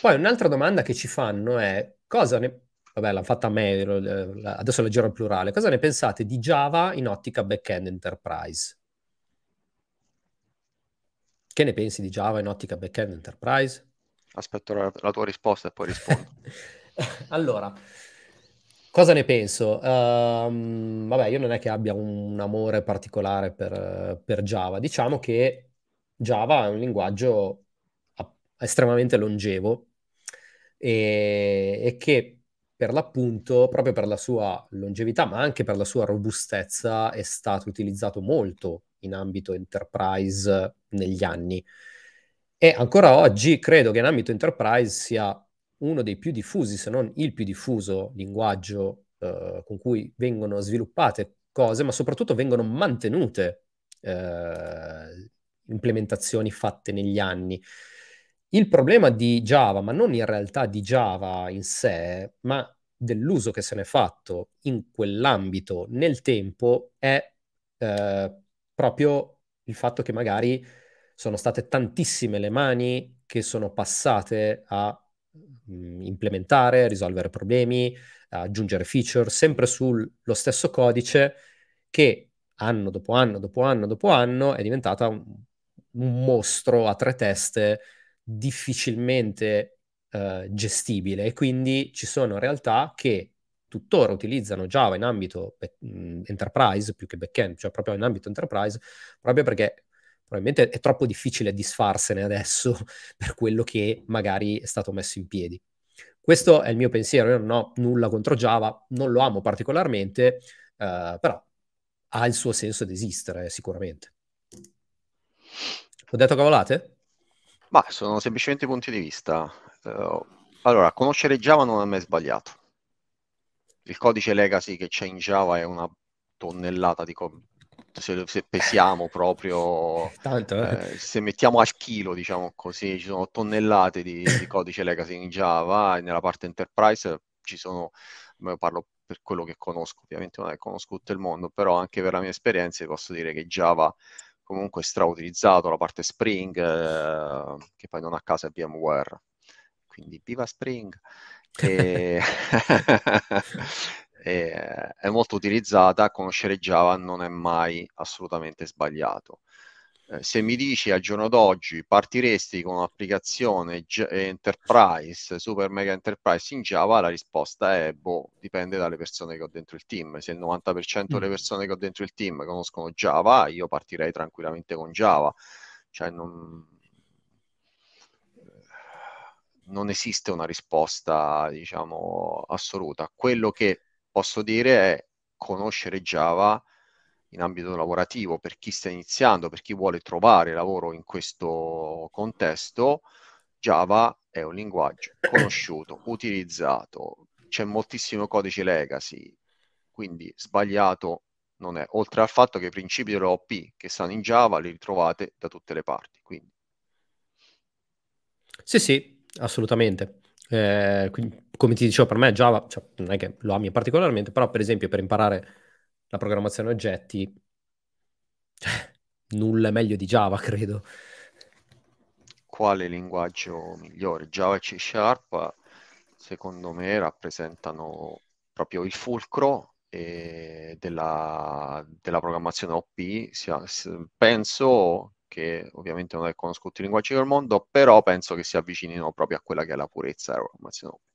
Poi un'altra domanda che ci fanno è cosa ne... Vabbè, l'ha fatta a me, eh, adesso leggero al plurale. Cosa ne pensate di Java in ottica back-end enterprise? Che ne pensi di Java in ottica back-end enterprise? Aspetto la, la tua risposta e poi rispondo. allora, cosa ne penso? Um, vabbè, io non è che abbia un, un amore particolare per, per Java. Diciamo che Java è un linguaggio estremamente longevo e, e che per l'appunto, proprio per la sua longevità, ma anche per la sua robustezza, è stato utilizzato molto in ambito enterprise negli anni. E ancora oggi credo che in ambito enterprise sia uno dei più diffusi, se non il più diffuso linguaggio eh, con cui vengono sviluppate cose, ma soprattutto vengono mantenute eh, implementazioni fatte negli anni. Il problema di Java, ma non in realtà di Java in sé, ma dell'uso che se n'è fatto in quell'ambito nel tempo, è eh, proprio il fatto che magari sono state tantissime le mani che sono passate a mh, mm, implementare, risolvere problemi, aggiungere feature, sempre sullo stesso codice che anno dopo anno dopo anno dopo anno è diventata un, un mostro a tre teste difficilmente eh, gestibile e quindi ci sono realtà che tuttora utilizzano Java in ambito eh, mh, enterprise più che backend, cioè proprio in ambito enterprise, proprio perché probabilmente è troppo difficile disfarsene adesso per quello che magari è stato messo in piedi. Questo è il mio pensiero, io non ho nulla contro Java, non lo amo particolarmente, eh, però ha il suo senso di esistere sicuramente. Ho detto cavolate? Ma sono semplicemente punti di vista. Eh, allora, conoscere Java non è mai sbagliato. Il codice legacy che c'è in Java è una tonnellata di co- se, se, pesiamo proprio, Tanto, eh. Eh, se mettiamo al chilo, diciamo così, ci sono tonnellate di, di codice legacy in Java e nella parte enterprise ci sono, parlo per quello che conosco, ovviamente non è conosco tutto il mondo, però anche per la mia esperienza posso dire che Java comunque strautilizzato la parte Spring, eh, che poi non a caso è VMware. Quindi viva Spring! E... Eh, è molto utilizzata, conoscere Java non è mai assolutamente sbagliato. Eh, se mi dici al giorno d'oggi partiresti con un'applicazione G- eh, enterprise, super mega enterprise in Java, la risposta è boh, dipende dalle persone che ho dentro il team. Se il 90% mm. delle persone che ho dentro il team conoscono Java, io partirei tranquillamente con Java. Cioè non, eh, non esiste una risposta, diciamo, assoluta. Quello che posso dire è conoscere Java in ambito lavorativo, per chi sta iniziando, per chi vuole trovare lavoro in questo contesto, Java è un linguaggio conosciuto, utilizzato, c'è moltissimo codice legacy, quindi sbagliato non è, oltre al fatto che i principi dell'OP che stanno in Java li ritrovate da tutte le parti. Quindi. Sì, sì, assolutamente. Eh, quindi, come ti dicevo, per me Java cioè, non è che lo ami particolarmente, però per esempio per imparare la programmazione oggetti, cioè, nulla è meglio di Java, credo. Quale linguaggio migliore? Java e C Sharp, secondo me, rappresentano proprio il fulcro eh, della, della, programmazione OP. Sia, penso che ovviamente non è conosco tutti i linguaggi del mondo, però penso che si avvicinino proprio a quella che è la purezza della programmazione OP.